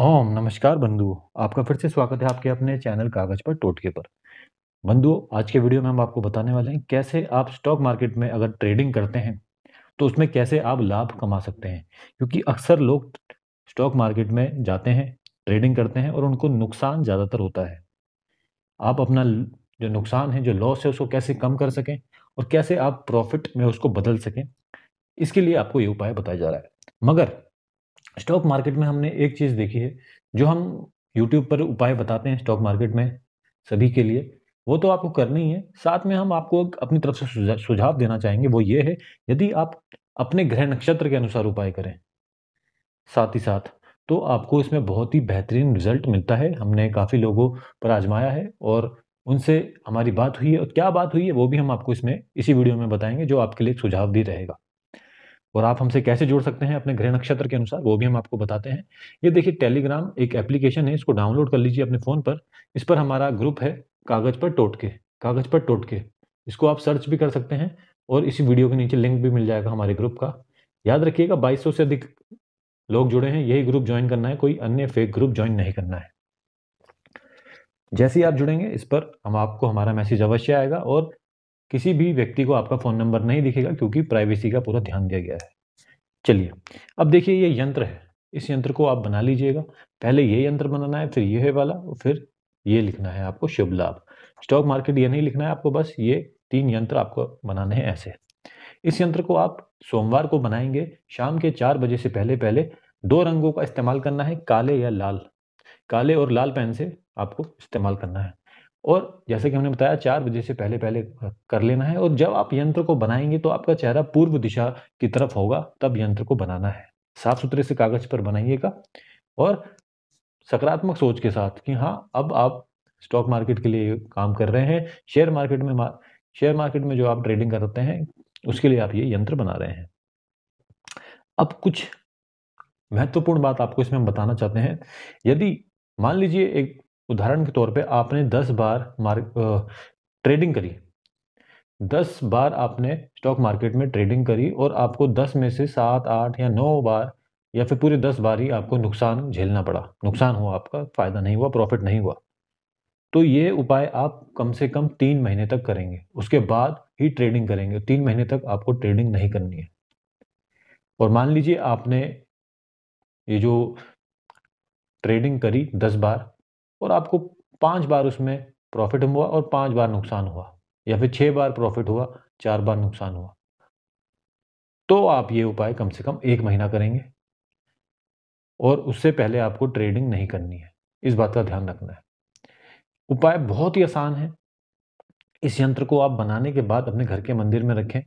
ओम नमस्कार बंधुओं आपका फिर से स्वागत है आपके अपने चैनल कागज पर टोटके पर बंधुओं आज के वीडियो में हम आपको बताने वाले हैं कैसे आप स्टॉक मार्केट में अगर ट्रेडिंग करते हैं तो उसमें कैसे आप लाभ कमा सकते हैं क्योंकि अक्सर लोग स्टॉक मार्केट में जाते हैं ट्रेडिंग करते हैं और उनको नुकसान ज़्यादातर होता है आप अपना जो नुकसान है जो लॉस है उसको कैसे कम कर सकें और कैसे आप प्रॉफिट में उसको बदल सकें इसके लिए आपको ये उपाय बताया जा रहा है मगर स्टॉक मार्केट में हमने एक चीज़ देखी है जो हम यूट्यूब पर उपाय बताते हैं स्टॉक मार्केट में सभी के लिए वो तो आपको करना ही है साथ में हम आपको अपनी तरफ से सुझाव देना चाहेंगे वो ये है यदि आप अपने ग्रह नक्षत्र के अनुसार उपाय करें साथ ही साथ तो आपको इसमें बहुत ही बेहतरीन रिजल्ट मिलता है हमने काफ़ी लोगों पर आजमाया है और उनसे हमारी बात हुई है और क्या बात हुई है वो भी हम आपको इसमें इसी वीडियो में बताएंगे जो आपके लिए एक सुझाव भी रहेगा और आप हमसे कैसे जुड़ सकते हैं अपने ग्रह नक्षत्र के अनुसार वो भी हम आपको बताते हैं ये देखिए टेलीग्राम एक एप्लीकेशन है इसको डाउनलोड कर लीजिए अपने फ़ोन पर इस पर हमारा ग्रुप है कागज़ पर टोटके कागज़ पर टोटके इसको आप सर्च भी कर सकते हैं और इसी वीडियो के नीचे लिंक भी मिल जाएगा हमारे ग्रुप का याद रखिएगा बाईस से अधिक लोग जुड़े हैं यही ग्रुप ज्वाइन करना है कोई अन्य फेक ग्रुप ज्वाइन नहीं करना है जैसे ही आप जुड़ेंगे इस पर हम आपको हमारा मैसेज अवश्य आएगा और किसी भी व्यक्ति को आपका फ़ोन नंबर नहीं दिखेगा क्योंकि प्राइवेसी का पूरा ध्यान दिया गया है चलिए अब देखिए ये यंत्र है इस यंत्र को आप बना लीजिएगा पहले ये यंत्र बनाना है फिर ये है वाला और फिर ये लिखना है आपको शुभ लाभ स्टॉक मार्केट ये नहीं लिखना है आपको बस ये तीन यंत्र आपको बनाने हैं ऐसे इस यंत्र को आप सोमवार को बनाएंगे शाम के चार बजे से पहले पहले दो रंगों का इस्तेमाल करना है काले या लाल काले और लाल पेन से आपको इस्तेमाल करना है और जैसे कि हमने बताया चार बजे से पहले पहले कर लेना है और जब आप यंत्र को बनाएंगे तो आपका चेहरा पूर्व दिशा की तरफ होगा तब यंत्र को बनाना है साफ सुथरे से कागज पर बनाइएगा और सकारात्मक सोच के साथ कि हाँ अब आप स्टॉक मार्केट के लिए काम कर रहे हैं शेयर मार्केट में शेयर मार्केट में जो आप ट्रेडिंग करते हैं उसके लिए आप ये यंत्र बना रहे हैं अब कुछ महत्वपूर्ण बात आपको इसमें हम बताना चाहते हैं यदि मान लीजिए एक उदाहरण के तौर पे आपने 10 बार मार्क ट्रेडिंग करी 10 बार आपने स्टॉक मार्केट में ट्रेडिंग करी और आपको 10 में से सात आठ या नौ बार या फिर पूरे 10 बार ही आपको नुकसान झेलना पड़ा नुकसान हुआ आपका फ़ायदा नहीं हुआ प्रॉफिट नहीं हुआ तो ये उपाय आप कम से कम तीन महीने तक करेंगे उसके बाद ही ट्रेडिंग करेंगे तीन महीने तक आपको ट्रेडिंग नहीं करनी है और मान लीजिए आपने ये जो ट्रेडिंग करी दस बार और आपको पांच बार उसमें प्रॉफिट हुआ और पांच बार नुकसान हुआ या फिर छह बार प्रॉफिट हुआ चार बार नुकसान हुआ तो आप ये उपाय कम से कम एक महीना करेंगे और उससे पहले आपको ट्रेडिंग नहीं करनी है इस बात का ध्यान रखना है उपाय बहुत ही आसान है इस यंत्र को आप बनाने के बाद अपने घर के मंदिर में रखें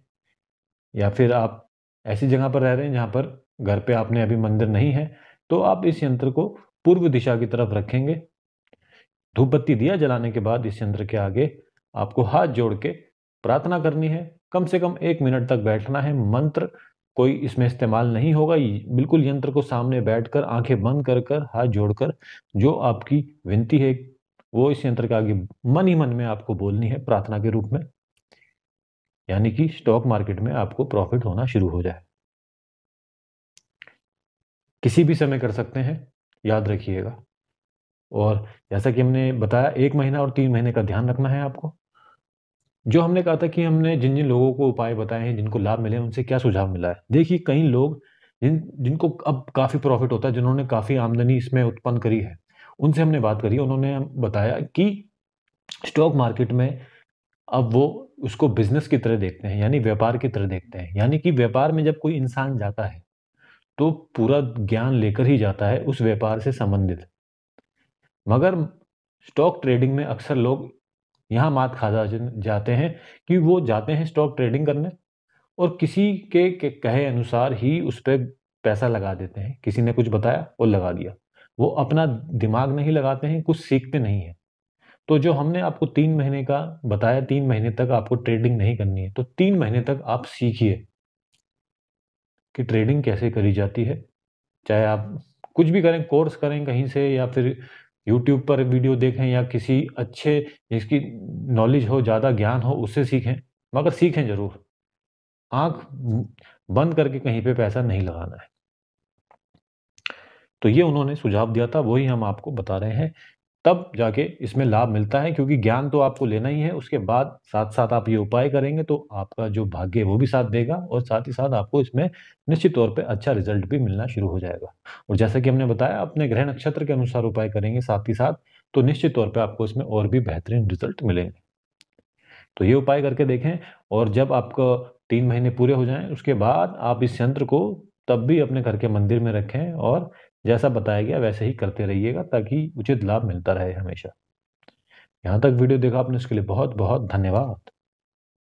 या फिर आप ऐसी जगह पर रह रहे हैं जहां पर घर पे आपने अभी मंदिर नहीं है तो आप इस यंत्र को पूर्व दिशा की तरफ रखेंगे धूप बत्ती दिया जलाने के बाद इस यंत्र के आगे आपको हाथ जोड़ के प्रार्थना करनी है कम से कम एक मिनट तक बैठना है मंत्र कोई इसमें इस्तेमाल नहीं होगा बिल्कुल यंत्र को सामने बैठकर आंखें बंद कर कर हाथ जोड़कर जो आपकी विनती है वो इस यंत्र के आगे मन ही मन में आपको बोलनी है प्रार्थना के रूप में यानी कि स्टॉक मार्केट में आपको प्रॉफिट होना शुरू हो जाए किसी भी समय कर सकते हैं याद रखिएगा और जैसा कि हमने बताया एक महीना और तीन महीने का ध्यान रखना है आपको जो हमने कहा था कि हमने जिन जिन लोगों को उपाय बताए हैं जिनको लाभ मिले उनसे क्या सुझाव मिला है देखिए कई लोग जिन जिनको अब काफ़ी प्रॉफिट होता है जिन्होंने काफ़ी आमदनी इसमें उत्पन्न करी है उनसे हमने बात करी उन्होंने बताया कि स्टॉक मार्केट में अब वो उसको बिजनेस की तरह देखते हैं यानी व्यापार की तरह देखते हैं यानी कि व्यापार में जब कोई इंसान जाता है तो पूरा ज्ञान लेकर ही जाता है उस व्यापार से संबंधित मगर स्टॉक ट्रेडिंग में अक्सर लोग यहाँ मात खा जाते हैं कि वो जाते हैं स्टॉक ट्रेडिंग करने और किसी के, के कहे अनुसार ही उस पर पैसा लगा देते हैं किसी ने कुछ बताया और लगा दिया वो अपना दिमाग नहीं लगाते हैं कुछ सीखते नहीं हैं तो जो हमने आपको तीन महीने का बताया तीन महीने तक आपको ट्रेडिंग नहीं करनी है तो तीन महीने तक आप सीखिए कि ट्रेडिंग कैसे करी जाती है चाहे आप कुछ भी करें कोर्स करें कहीं से या फिर यूट्यूब पर वीडियो देखें या किसी अच्छे जिसकी नॉलेज हो ज़्यादा ज्ञान हो उससे सीखें मगर सीखें ज़रूर आंख बंद करके कहीं पे पैसा नहीं लगाना है तो ये उन्होंने सुझाव दिया था वही हम आपको बता रहे हैं तब जाके इसमें लाभ मिलता है क्योंकि ज्ञान तो आपको लेना ही है उसके बाद साथ साथ आप ये उपाय करेंगे तो आपका जो भाग्य वो भी साथ देगा और साथ ही साथ आपको इसमें निश्चित तौर पे अच्छा रिजल्ट भी मिलना शुरू हो जाएगा और जैसा कि हमने बताया अपने ग्रह नक्षत्र के अनुसार उपाय करेंगे साथ ही साथ तो निश्चित तौर पर आपको इसमें और भी बेहतरीन रिजल्ट मिलेंगे तो ये उपाय करके देखें और जब आपको तीन महीने पूरे हो जाएं उसके बाद आप इस यंत्र को तब भी अपने घर के मंदिर में रखें और जैसा बताया गया वैसे ही करते रहिएगा ताकि उचित लाभ मिलता रहे हमेशा यहाँ तक वीडियो देखा आपने उसके लिए बहुत बहुत धन्यवाद